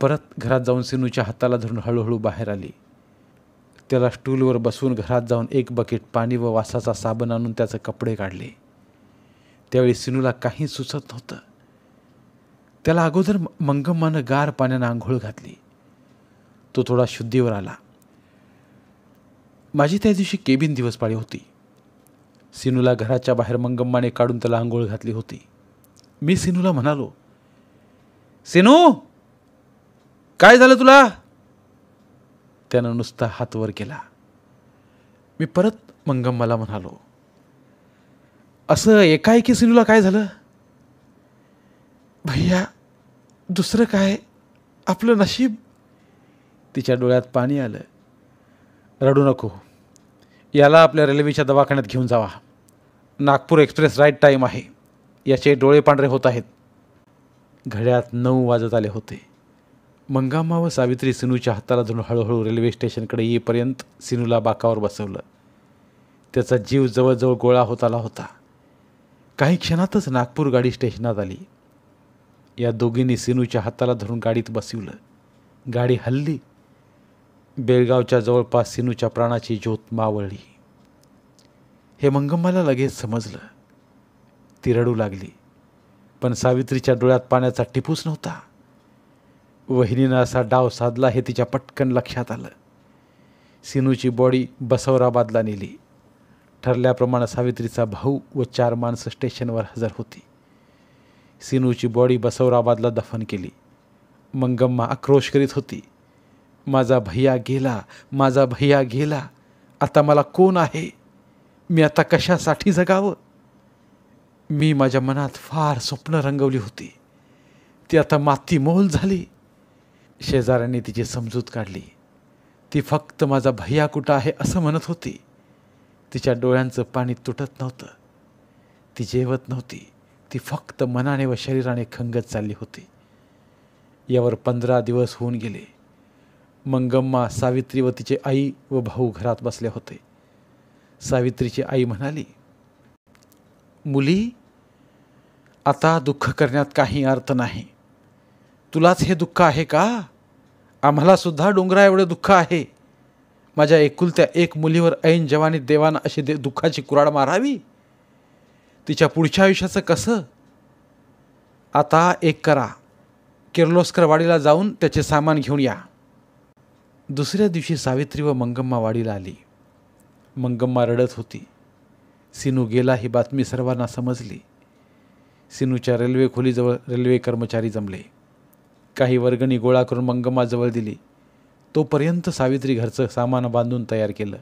परत घरात जाऊन सिनूच्या हाताला धरून हळूहळू बाहेर आली त्याला स्टूलवर बसवून घरात जाऊन एक बकेट पाणी व वासाचा साबण आणून त्याचे कपडे काढले त्यावेळी सिनूला काही सुचत नव्हतं त्याला अगोदर मंगम्मानं गार पाण्यानं आंघोळ घातली तो थोडा शुद्धीवर आला माझी त्या दिवशी केबिन दिवस पाळी होती सिनूला घराच्या बाहेर मंगम्माने काढून त्याला आंघोळ घातली होती मी सिनूला म्हणालो सिनू काय झालं तुला त्यानं नुसता हात वर केला मी परत मंगम्माला म्हणालो असं एकाएकी सिनूला काय झालं भैया दुसरं काय आपलं नशीब तिच्या डोळ्यात पाणी आलं रडू नको याला आपल्या रेल्वेच्या दवाखान्यात घेऊन जावा नागपूर एक्सप्रेस राईट टाईम आहे याचे डोळे पांढरे होत आहेत घड्यात नऊ वाजत आले होते मंगामा व सावित्री सिनूच्या हाताला धरून हळूहळू रेल्वे स्टेशनकडे येईपर्यंत सिनूला बाकावर बसवलं त्याचा जीव जवळजवळ गोळा होत आला होता काही क्षणातच नागपूर गाडी स्टेशनात आली या दोघींनी सिनूच्या हाताला धरून गाडीत बसवलं गाडी हल्ली बेळगावच्या जवळपास सिनूच्या प्राणाची ज्योत मावळली हे मंगम्माला लगेच समजलं ती रडू लागली पण सावित्रीच्या डोळ्यात पाण्याचा टिपूस नव्हता वहिनीनं असा डाव साधला हे तिच्या पटकन लक्षात आलं सिनूची बॉडी बसवराबादला नेली ठरल्याप्रमाणे सावित्रीचा भाऊ व चार माणसं स्टेशनवर हजर होती सिनूची बॉडी बसवराबादला दफन केली मंगम्मा आक्रोश करीत होती माझा भैया गेला माझा भैया गेला आता मला कोण आहे मी आता कशासाठी जगावं मी माझ्या मनात फार स्वप्न रंगवली होती ती आता माती मोल झाली शेजाऱ्यांनी तिची समजूत काढली ती फक्त माझा भैया कुठं आहे असं म्हणत होती तिच्या डोळ्यांचं पाणी तुटत नव्हतं ती जेवत नव्हती ती फक्त मनाने व शरीराने खंगत चालली होती यावर पंधरा दिवस होऊन गेले मंगम्मा सावित्री व तिचे आई व भाऊ घरात बसले होते सावित्रीची आई म्हणाली मुली आता दुःख करण्यात काही अर्थ नाही तुलाच हे दुःख आहे का आम्हालासुद्धा डोंगरा एवढं दुःख आहे माझ्या एकुलत्या एक मुलीवर ऐन जवानी देवान अशी दे दुःखाची कुराड मारावी तिच्या पुढच्या आयुष्याचं कसं आता एक करा वाडीला जाऊन त्याचे सामान घेऊन या दुसऱ्या दिवशी सावित्री व मंगम्मा वाडीला आली मंगम्मा रडत होती सिनू गेला ही बातमी सर्वांना समजली सिनूच्या रेल्वे खोलीजवळ रेल्वे कर्मचारी जमले काही वर्गणी गोळा करून मंगम्माजवळ दिली तोपर्यंत सावित्री घरचं सामान बांधून तयार केलं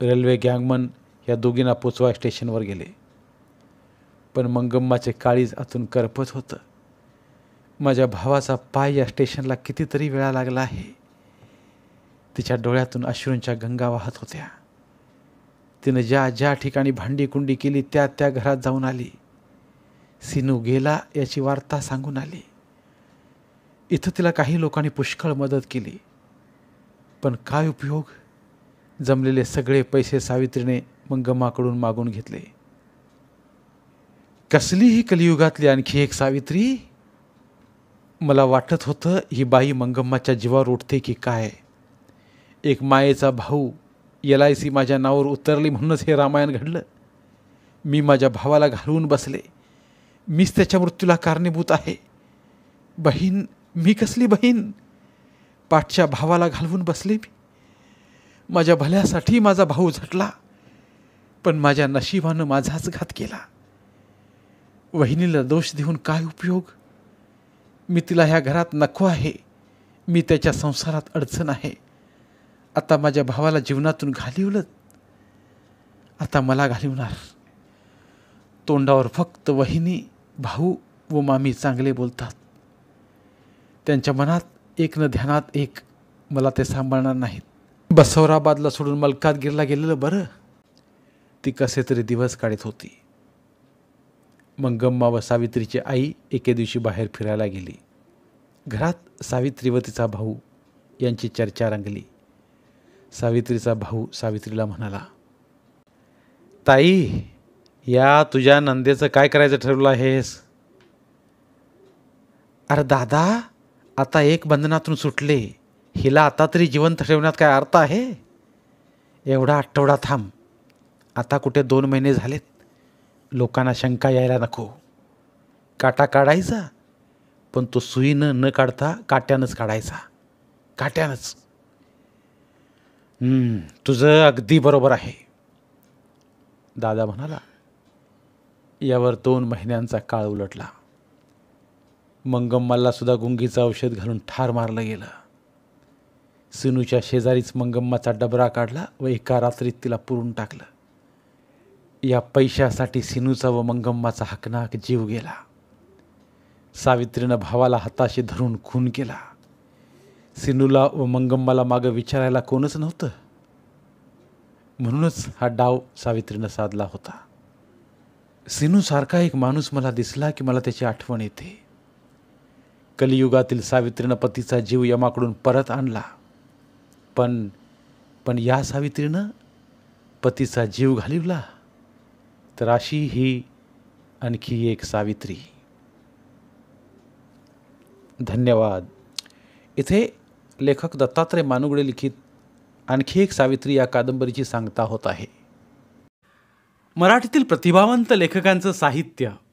रेल्वे गँगमन या दोघींना पोचवा स्टेशनवर गेले पण मंगम्माचे काळीज आतून करपत होतं माझ्या भावाचा पाय या स्टेशनला कितीतरी वेळा लागला आहे तिच्या डोळ्यातून अश्रूंच्या गंगा वाहत होत्या तिनं ज्या ज्या ठिकाणी भांडी कुंडी केली त्या त्या घरात जाऊन आली सिनू गेला याची वार्ता सांगून आली इथं तिला काही लोकांनी पुष्कळ मदत केली पण काय उपयोग जमलेले सगळे पैसे सावित्रीने मंगम्माकडून मागून घेतले कसलीही कलियुगातली आणखी एक सावित्री मला वाटत होतं ही बाई मंगम्माच्या जीवावर उठते की काय एक मायेचा भाऊ एल आय सी माझ्या नावावर उतरली म्हणूनच हे रामायण घडलं मी माझ्या भावाला घालवून बसले मीच त्याच्या मृत्यूला कारणीभूत आहे बहीण मी कसली बहीण पाठच्या भावाला घालवून बसले मी माझ्या भल्यासाठी माझा भाऊ झटला पण माझ्या नशिबानं माझाच घात केला वहिनीला दोष देऊन काय उपयोग मी तिला ह्या घरात नको आहे मी त्याच्या संसारात अडचण आहे आता माझ्या भावाला जीवनातून घालिवलं आता मला घालिवणार तोंडावर फक्त वहिनी भाऊ व मामी चांगले बोलतात त्यांच्या मनात एक न ध्यानात एक मला ते सांभाळणार नाहीत बसवराबादला सोडून गिरला गेलेलं बरं ती कसे तरी दिवस काढत होती मंगम्मा व सावित्रीची आई एके दिवशी बाहेर फिरायला गेली घरात सावित्री व तिचा भाऊ यांची चर्चा रंगली सावित्रीचा भाऊ सावित्रीला म्हणाला ताई या तुझ्या नंदेचं काय करायचं ठरवलं आहेस अरे दादा आता एक बंधनातून सुटले हिला आता तरी जिवंत ठेवण्यात काय अर्थ आहे एवढा आठवडा थांब आता कुठे दोन महिने झालेत लोकांना शंका यायला नको काटा काढायचा पण तो सुईनं न काढता काट्यानंच काढायचा काट्यानंच तुझं अगदी बरोबर आहे दादा म्हणाला यावर दोन महिन्यांचा काळ उलटला मंगम्मालासुद्धा गुंगीचं औषध घालून ठार मारलं गेलं सिनूच्या शेजारीच मंगम्माचा डबरा काढला व एका रात्रीत तिला पुरून टाकलं या पैशासाठी सिनूचा व मंगम्माचा हकनाक जीव गेला सावित्रीनं भावाला हाताशी धरून खून केला सिनूला व मंगम्माला मागं विचारायला कोणच नव्हतं म्हणूनच हा डाव सावित्रीनं साधला होता सिनूसारखा एक माणूस मला दिसला की मला त्याची आठवण येते कलियुगातील सावित्रीनं पतीचा जीव यमाकडून परत आणला पण पण या सावित्रीनं पतीचा जीव घालवला तर अशी ही आणखी एक सावित्री धन्यवाद इथे लेखक दत्तात्रय मानुगडे लिखित आणखी एक सावित्री या कादंबरीची सांगता होत आहे मराठीतील प्रतिभावंत लेखकांचं साहित्य